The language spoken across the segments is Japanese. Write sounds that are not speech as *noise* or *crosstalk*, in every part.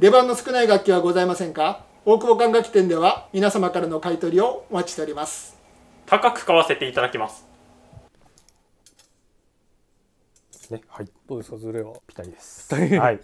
出番の少ない楽器はございませんか大久保管楽器店では皆様からの買い取りをお待ちしております高く買わせていただきますね、はい、どうですかズレはぴったりですはい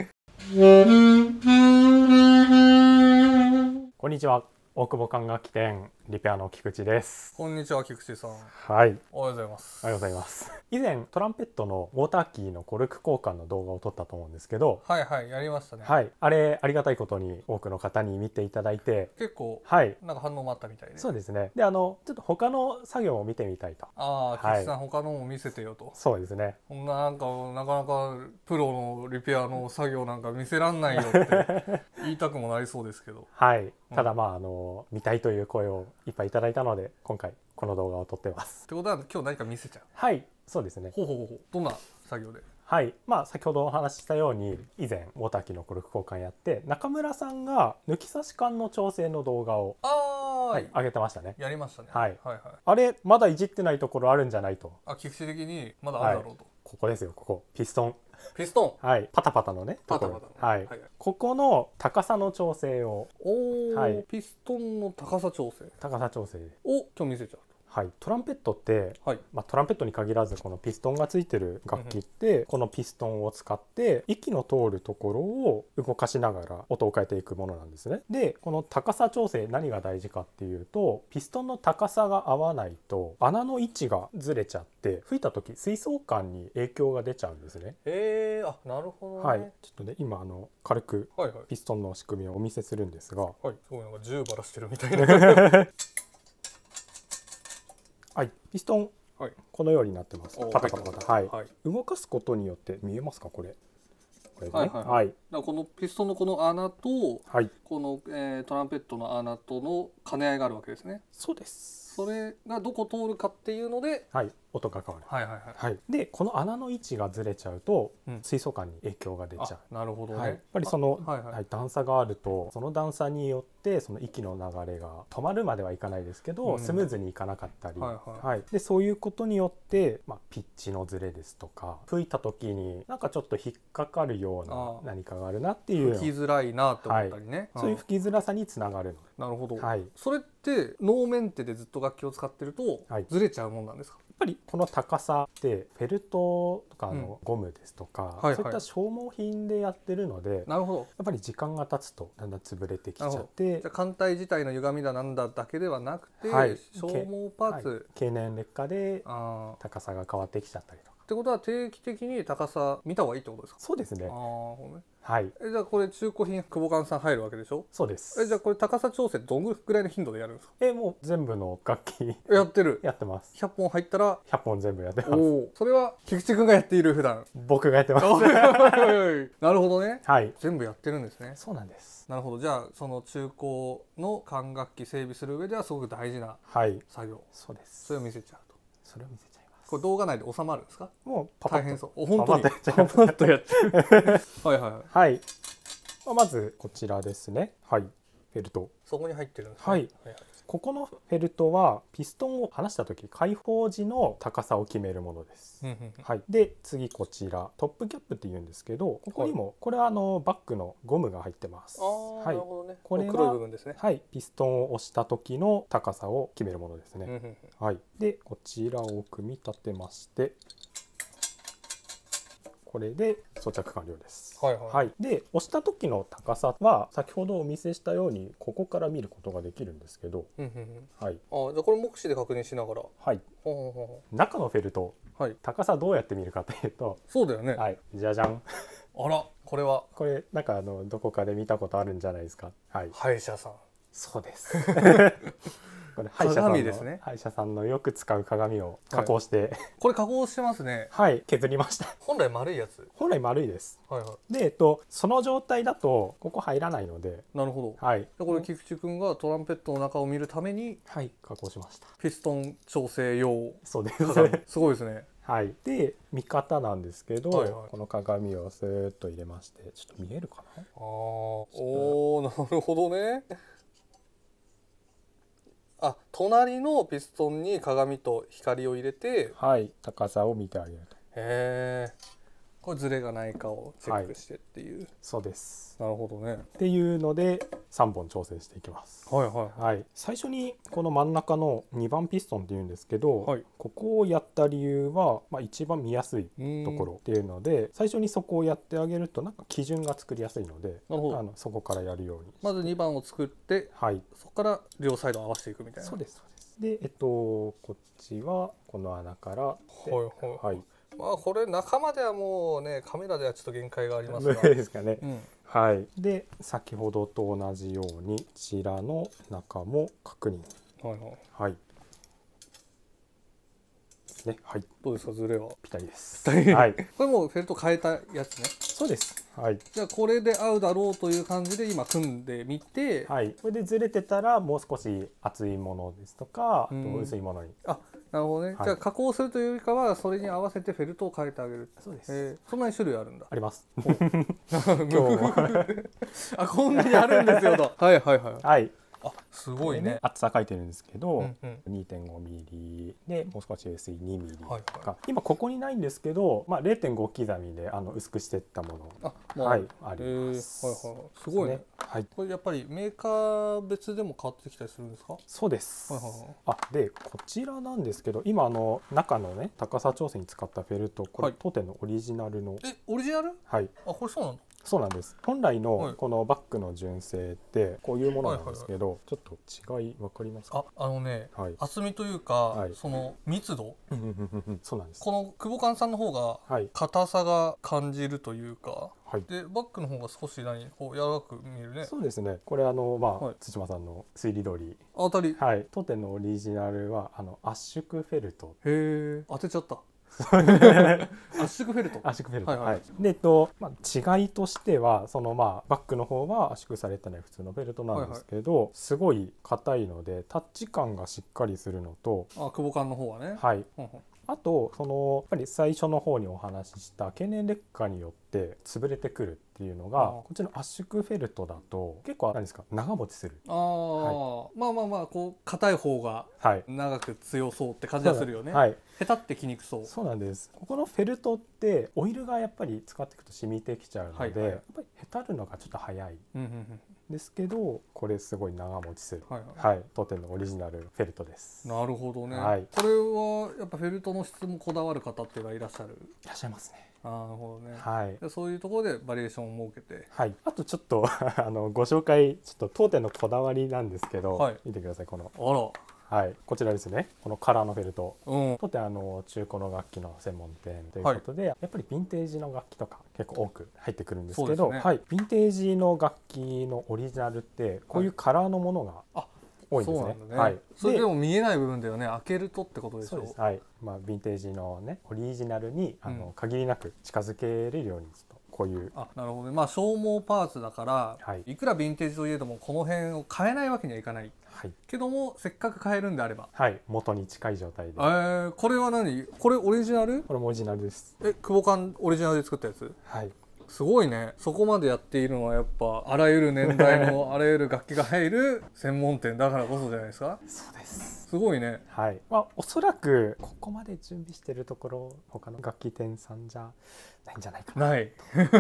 *laughs* こんにちは大久保管楽器店リペアの菊池ですこんにちは菊池さんはいおはようございますおはようございます以前トランペットのウォーターキーのコルク交換の動画を撮ったと思うんですけどはいはいやりましたねはいあれありがたいことに多くの方に見ていただいて結構はいなんか反応もあったみたいでそうですねであのちょっと他の作業を見てみたいとああ菊池さん、はい、他のも見せてよとそうですねこんななんかなかなかプロのリペアの作業なんか見せらんないよって *laughs* 言いたくもなりそうですけどはいただまああの見たいという声をいっぱいいただいたので今回この動画を撮ってますってことは今日何か見せちゃうはいそうですねほうほうほうどんな作業ではいまあ、先ほどお話ししたように以前ウォタキのコルク交換やって中村さんが抜き差し感の調整の動画をはい、上げてましたねやりましたね、はい、はいはいあれまだいじってないところあるんじゃないとあ菊池的にまだあるだろうと、はいここですよここピストンピストンはいパタパタのねパタパタはい、はい、ここの高さの調整をおお、はい、ピストンの高さ調整高さ調整お今日見せちゃうはい、トランペットって、はい、まあ、トランペットに限らずこのピストンがついてる楽器って、うん、このピストンを使って息の通るところを動かしながら音を変えていくものなんですね。でこの高さ調整何が大事かっていうとピストンの高さが合わないと穴の位置がずれちゃって吹いた時水槽管に影響が出ちゃうんですね。えー、あなるほど、ね、はい、ちょっとね今あの軽くピストンの仕組みをお見せするんですが。はい、はい、すごいなんか銃してるみたいな *laughs* はい、ピストン、はい、このようになってます。パタパタパタ、はい、はい、動かすことによって見えますかこれ。これね、はい、はい、だこのピストンのこの穴と、はい、この、えー、トランペットの穴との兼ね合いがあるわけですね。そうです。それがどこ通るかっていうので、はい、音が変わる、はいはいはいはい、でこの穴の位置がずれちゃうと、うん、水素管に影響が出ちゃうなるほど、ねはい、やっぱりその、はいはいはい、段差があるとその段差によってその息の流れが止まるまではいかないですけど、うん、スムーズにいかなかったり、はいはいはい、でそういうことによって、まあ、ピッチのずれですとか吹いた時になんかちょっと引っかかるような何かがあるなっていう吹きづらいなと思ったりね、はいうん、そういう吹きづらさにつながるのなるほど、それってノーメンテでずっと楽器を使ってるとずれちゃうもんなんですか、ぱりこの高さってフェルトとかのゴムですとか、うんそういった消耗品でやってるのでなるほどやっぱり時間が経つとだんだん潰れてきちゃってじゃ艦隊自体の歪みだなんだだけではなくて、はい、消耗パーツ、はい、経年劣化で高さが変わってきちゃったりとか。ってことは定期的に高さ見た方がいいってことですかそうですねあねはいえじゃあこれ中古品久保館さん入るわけでしょそうですえじゃあこれ高さ調整どんぐらいの頻度でやるんですかえもう全部の楽器やってるやってます100本入ったら100本全部やってますおそれは菊池君がやっている普段僕がやってますなるほどねはい全部やってるんですねそうなんですなるほどじゃあその中古の管楽器整備する上ではすごく大事な作業、はい、そうですそれを見せちゃうとそれを見せちゃうこれ動画内で収まるんですかもうパパ大変そう本当にパパッとやっちゃうはいはいはい、はいまあ、まずこちらですねはいフェルトそこに入ってるんです、ね、はい、ここのフェルトはピストンを離した時開放時の高さを決めるものですはいで次こちらトップキャップって言うんですけどここにも、はい、これはあのバックのゴムが入ってますはい、ね、これ黒い部分ですねはいピストンを押した時の高さを決めるものですねはいでこちらを組み立てましてこれで装着完了です。はい、はい、はいで押した時の高さは先ほどお見せしたようにここから見ることができるんですけど、うんうんうん、はい。あじゃあこれ目視で確認しながら。はい。ほうほ中のフェルト、はい、高さどうやって見るかというと、そうだよね。はい。じゃじゃん。あらこれはこれなんかあのどこかで見たことあるんじゃないですか。はい。歯医者さん。そうです。*laughs* これ歯医者さんの、ね、歯医者さんのよく使う鏡を加工して、はい、これ加工してますねはい削りました本来丸いやつ本来丸いです、はいはい、で、えっと、その状態だとここ入らないのでなるほど、はい、これ菊池君がトランペットの中を見るためにはい加工しましたピストン調整用そうですすごいですねはい、で見方なんですけど、はいはい、この鏡をスーッと入れましてちょっと見えるかなあーおーなるほどねあ隣のピストンに鏡と光を入れて、はい、高さを見てあげるとへえこれがないかをチェックしてっていう、はい、そうですなるほどねっていうので3本調整していきますはいはい、はい、最初にこの真ん中の2番ピストンっていうんですけど、はい、ここをやった理由は、まあ、一番見やすいところっていうので最初にそこをやってあげるとなんか基準が作りやすいのであのそこからやるようにまず2番を作って、はい、そこから両サイド合わせていくみたいなそうですそうですでえっとこっちはこの穴からはいはい、はいまあこれ仲間ではもうねカメラではちょっと限界がありますがですかね、うん、はいで先ほどと同じようにこちらの中も確認はい、はい、はいですね。はい。どうですか、ズレは。ぴったりです。はい。*laughs* これもフェルト変えたやつね。そうです。はい。じゃあこれで合うだろうという感じで今組んでみて、はい。これでずれてたらもう少し厚いものですとか、あと薄いものに。あ、なるほどね、はい、じゃあ加工するというよりかはそれに合わせてフェルトを変えてあげるそうです、えー、そんなに種類あるんだあります *laughs* *laughs* あこんなにあるんですよとはいはいはいはいすごいね厚さ書いてるんですけど、うんうん、2.5ミリでもう少し薄い2ミリとか、はいはい、今ここにないんですけど、まあ、0.5刻みであの薄くしてったものあ,、はい、あります、えー、はいはい、すごいね、はい、これやっぱりメーカー別でも変わってきたりするんですかそうです、はいはいはい、あでこちらなんですけど今あの中のね高さ調整に使ったフェルトこれ、はい、当店のオリジナルのえオリジナルはいあこれそうなのそうなんです本来のこのバッグの純正ってこういうものなんですけど、ちょっと違い分かりますかああのね、はい、厚みというか、はい、その密度そうなんですこの久保勘さんの方が硬さが感じるというか、はい、でバッグの方が少し何こう柔らかく見えるねそうですねこれあのまあ、対馬さんの推理通り当たりはい当店のオリジナルはあの圧縮フェルトへえ当てちゃった圧 *laughs* 縮フェルト圧縮フェルト、はい、はいはいで、えっとまあ、違いとしてはその、まあ、バッグの方は圧縮されたね普通のフェルトなんですけど、はいはい、すごい硬いのでタッチ感がしっかりするのとあ久保感の方はねはい、ほんあとそのやっぱり最初の方にお話しした経年劣化によって潰れてくるっていうのがこっちの圧縮フェルトだと結構何ですか長持ちするあ、はい、まあまあまあこう硬い方が長く強そうって感じがするよね、はい、へたってきにくそうそうなんですここのフェルトってオイルがやっぱり使っていくと染みてきちゃうので、はいはい、やっぱりへたるのがちょっと早いですけどこれすごい長持ちする、はいはい、はい、当店のオリジナルフェルトですなるほどね、はい、これはやっぱフェルトの質もこだわる方っていうのはいらっしゃるいらっしゃいますねなるほどね、はい、そういうところでバリエーションを設けて、はい、あとちょっと *laughs* あのご紹介ちょっと当店のこだわりなんですけど、はい、見てくださいこのあらはい、こちらですねこのカラーのフェルト、うん、当店あの中古の楽器の専門店ということで、はい、やっぱりヴィンテージの楽器とか結構多く入ってくるんですけど、ね、はい、ヴィンテージの楽器のオリジナルってこういうカラーのものが、はい多いんですね。ねはい。それでも見えない部分だよね。開けるとってことでしょ。はい。まあヴィンテージのねオリジナルにあの、うん、限りなく近づけれるようにこういうあなるほどねまあ消耗パーツだから、はい、いくらヴィンテージといえどもこの辺を変えないわけにはいかない、はい、けどもせっかく変えるんであればはい元に近い状態でえー、これは何これオリジナルこれもオリジナルですえ久保館オリジナルで作ったやつはいすごいねそこまでやっているのはやっぱあらゆる年代のあらゆる楽器が入る専門店だからこそじゃないですかそうですすごいねはいまあおそらくここまで準備してるところ他の楽器店さんじゃないんじゃないかなない、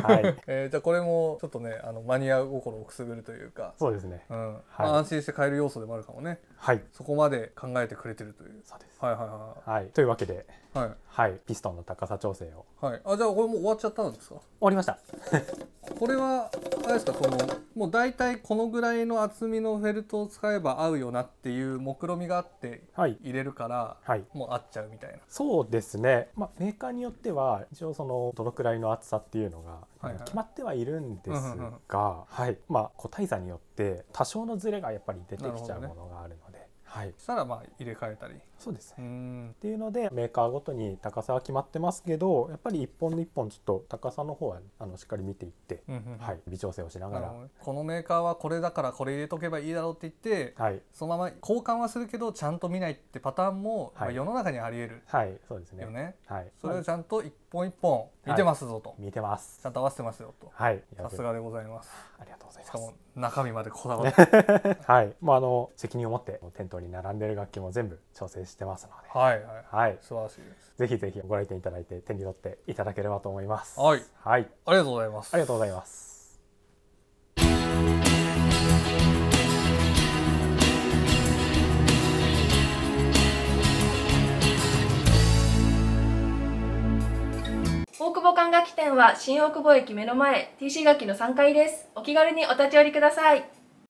はい *laughs* えー、じゃあこれもちょっとねあのマニア心をくすぐるというかそうですね、うん、はいまあ、安心して買える要素でもあるかもねはいそこまで考えてくれてるというそうですはいはいはい、はい、というわけではい、はい、ピストンの高さ調整をはいあじゃあこれもう終わっちゃったんですか終わりました *laughs* これはあれですかそのもう大体このぐらいの厚みのフェルトを使えば合うよなっていう目論見みがあって入れるから、はい、もう合っちゃうみたいなそうですね、まあ、メーカーによっては一応そのどのくらいの厚さっていうのが決まってはいるんですが個体差によって多少のズレがやっぱり出てきちゃうものがあるので。はい、したらまあ入れ替えたりそうですねっていうのでメーカーごとに高さは決まってますけどやっぱり一本一本ちょっと高さの方はあのしっかり見ていって、うんうんはい、微調整をしながらこのメーカーはこれだからこれ入れとけばいいだろうって言って、はい、そのまま交換はするけどちゃんと見ないってパターンも、はい、まあ、世の中にありえる、はい、はい、そうですねよね、はい、それをちゃんと一本一本見てますぞと、見てますちゃんと合わせてますよとはいさすがでございますありがとうございます中身までこだわって *laughs* はいまああの責任を持って店頭に並んでる楽器も全部調整してますのではいはい、はい、素晴らしいですぜひぜひご来店いただいて手に取っていただければと思いますはい、はい、ありがとうございますありがとうございます大久保管楽器店は新大久保駅目の前 TC 楽器の3階ですお気軽にお立ち寄りください